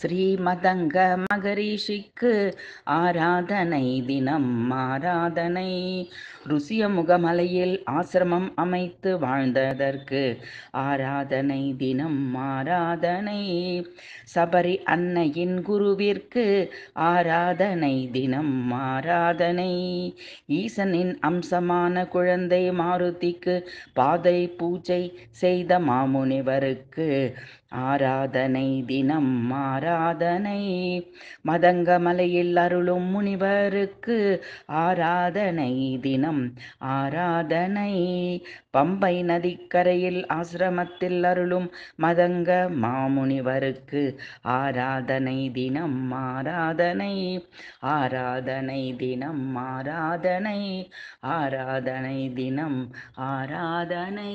ஸ்ரீமதங்க மகரிஷிக்கு ஆராதனை தினம் ஆராதனை ருசிய முகமலையில் ஆசிரமம் அமைத்து வாழ்ந்ததற்கு ஆராதனை தினம் ஆராதனை சபரி அன்னையின் குருவிற்கு ஆராதனை தினம் ஆராதனை ஈசனின் அம்சமான குழந்தை மாருதிக்கு பாதை பூஜை செய்த மாமுனிவருக்கு ஆராதனை தினம் ஆராதனை மதங்க மலையில் அருளும் முனிவருக்கு ஆராதனை தினம் ஆராதனை பம்பை நதிக்கரையில் ஆசிரமத்தில் அருளும் மதங்க மாமுனிவருக்கு ஆராதனை தினம் ஆராதனை ஆராதனை தினம் ஆராதனை ஆராதனை தினம் ஆராதனை